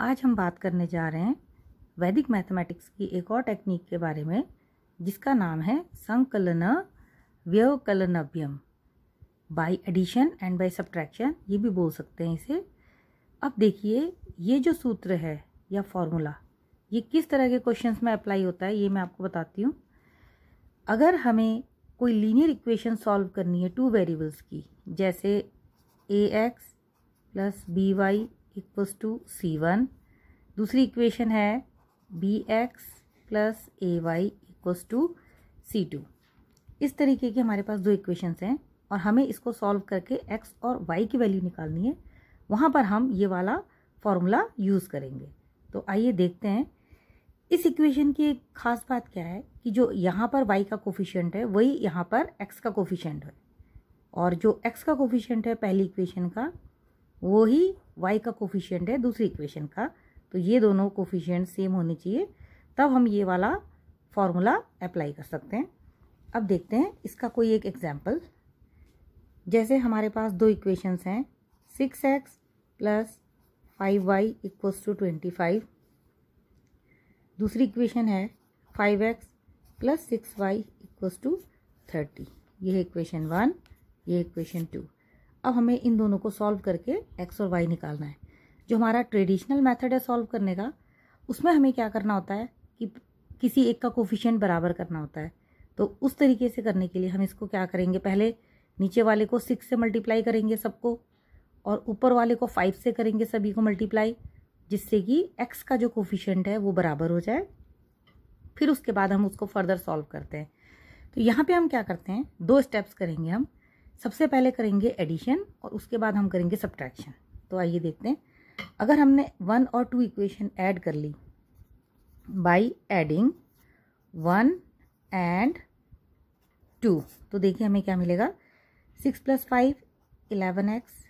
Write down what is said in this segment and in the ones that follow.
आज हम बात करने जा रहे हैं वैदिक मैथमेटिक्स की एक और टेक्निक के बारे में जिसका नाम है संकलन व्यवकलनभ्यम by addition and by subtraction ये भी बोल सकते हैं इसे अब देखिए ये जो सूत्र है या फॉर्मूला ये किस तरह के क्वेश्चंस में अप्लाई होता है ये मैं आपको बताती हूँ अगर हमें कोई लीनियर इक्वेशन सॉल्व करनी है टू वेरिएबल्स की जैसे A X plus B Y equals to C one दूसरी इक्वेशन है B X plus A Y equals to C two इस तरीके के हमारे पास दो इक्वेशंस हैं और हमें इसको सॉल्व करके एक्स और वाई की वैल्यू निकालनी है वहाँ पर हम ये वाला फॉर्मूला यूज़ करेंगे तो आइए देखते हैं इस इक्वेशन की एक खास बात क्या है कि जो यहाँ पर वाई का कोफिशियंट है वही यहाँ पर एक्स का कोफिशियंट है और जो एक्स का कोफिशियंट है पहली इक्वेशन का वो ही वाई का कोफिशियंट है दूसरी इक्वेशन का तो ये दोनों कोफिशियंट सेम होने चाहिए तब हम ये वाला फॉर्मूला अप्लाई कर सकते हैं अब देखते हैं इसका कोई एक एग्जाम्पल जैसे हमारे पास दो इक्वेशंस हैं six X plus five Y equals to twenty five दूसरी इक्वेशन है five X plus six Y equals to thirty यह इक्वेशन वन ये इक्वेशन टू अब हमें इन दोनों को सॉल्व करके एक्स और वाई निकालना है जो हमारा ट्रेडिशनल मेथड है सॉल्व करने का उसमें हमें क्या करना होता है कि किसी एक का कोफिशियंट बराबर करना होता है तो उस तरीके से करने के लिए हम इसको क्या करेंगे पहले नीचे वाले को सिक्स से मल्टीप्लाई करेंगे सबको और ऊपर वाले को फाइव से करेंगे सभी को मल्टीप्लाई जिससे कि एक्स का जो कोफिशियंट है वो बराबर हो जाए फिर उसके बाद हम उसको फर्दर सॉल्व करते हैं तो यहाँ पे हम क्या करते हैं दो स्टेप्स करेंगे हम सबसे पहले करेंगे एडिशन और उसके बाद हम करेंगे सब्ट्रैक्शन तो आइए देखते हैं अगर हमने वन और टू इक्वेशन ऐड कर ली by adding one and two तो देखिए हमें क्या मिलेगा six plus five eleven X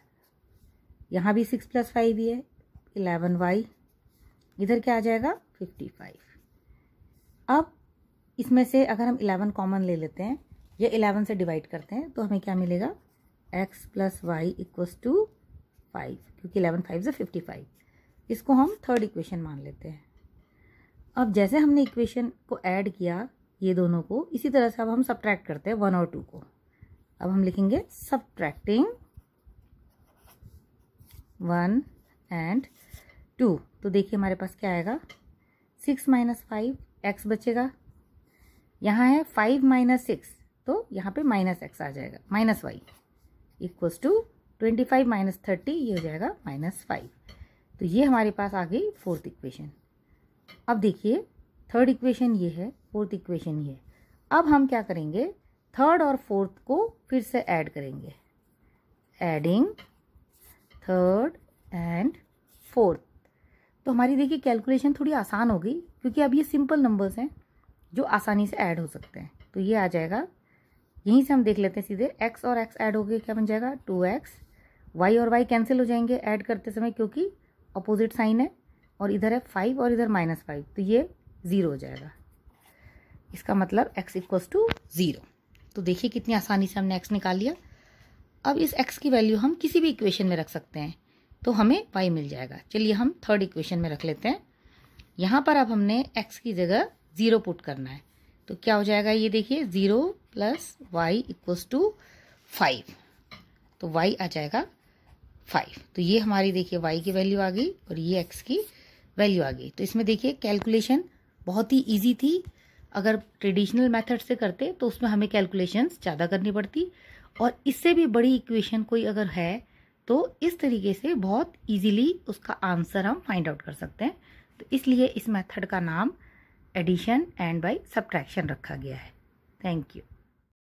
यहाँ भी सिक्स प्लस फाइव ही है इलेवन वाई इधर क्या आ जाएगा फिफ्टी फाइव अब इसमें से अगर हम इलेवन कॉमन ले लेते हैं ये इलेवन से डिवाइड करते हैं तो हमें क्या मिलेगा X plus Y equals to five क्योंकि इलेवन फाइव से फिफ्टी फाइव इसको हम थर्ड इक्वेशन मान लेते हैं अब जैसे हमने इक्वेशन को ऐड किया ये दोनों को इसी तरह से अब हम सब्ट्रैक्ट करते हैं वन और टू को अब हम लिखेंगे सब्ट्रैक्टिंग वन एंड टू तो देखिए हमारे पास क्या आएगा सिक्स माइनस फाइव एक्स बचेगा यहाँ है फाइव माइनस सिक्स तो यहाँ पे माइनस एक्स आ जाएगा minus Y equals to twenty five minus thirty ये हो जाएगा माइनस फाइव तो ये हमारे पास आ गई फोर्थ इक्वेशन अब देखिए थर्ड इक्वेशन ये है फोर्थ इक्वेशन ये है अब हम क्या करेंगे थर्ड और फोर्थ को फिर से ऐड करेंगे एडिंग थर्ड एंड फोर्थ तो हमारी देखिए कैलकुलेशन थोड़ी आसान हो गई क्योंकि अब ये सिंपल नंबर्स हैं जो आसानी से ऐड हो सकते हैं तो ये आ जाएगा यहीं से हम देख लेते हैं सीधे एक्स और एक्स ऐड हो गए क्या बन जाएगा टू एक्स वाई और वाई कैंसिल हो जाएंगे ऐड करते समय क्योंकि अपोजिट साइन है और इधर है फाइव और इधर माइनस फाइव तो ये ज़ीरो हो जाएगा इसका मतलब एक्स इक्वल्स टू ज़ीरो तो देखिए कितनी आसानी से हमने एक्स निकाल लिया अब इस एक्स की वैल्यू हम किसी भी इक्वेशन में रख सकते हैं तो हमें y मिल जाएगा चलिए हम थर्ड इक्वेशन में रख लेते हैं यहाँ पर अब हमने एक्स की जगह ज़ीरो पुट करना है तो क्या हो जाएगा ये देखिए zero plus Y equals to five तो वाई आ जाएगा फाइव तो ये हमारी देखिए वाई की वैल्यू आ गई और ये एक्स की वैल्यू आ गई तो इसमें देखिए कैलकुलेशन बहुत ही इजी थी अगर ट्रेडिशनल मेथड से करते तो उसमें हमें कैलकुलेशंस ज़्यादा करनी पड़ती और इससे भी बड़ी इक्वेशन कोई अगर है तो इस तरीके से बहुत इजीली उसका आंसर हम फाइंड आउट कर सकते हैं तो इसलिए इस मेथड का नाम एडिशन एंड बाय सब्ट्रैक्शन रखा गया है थैंक यू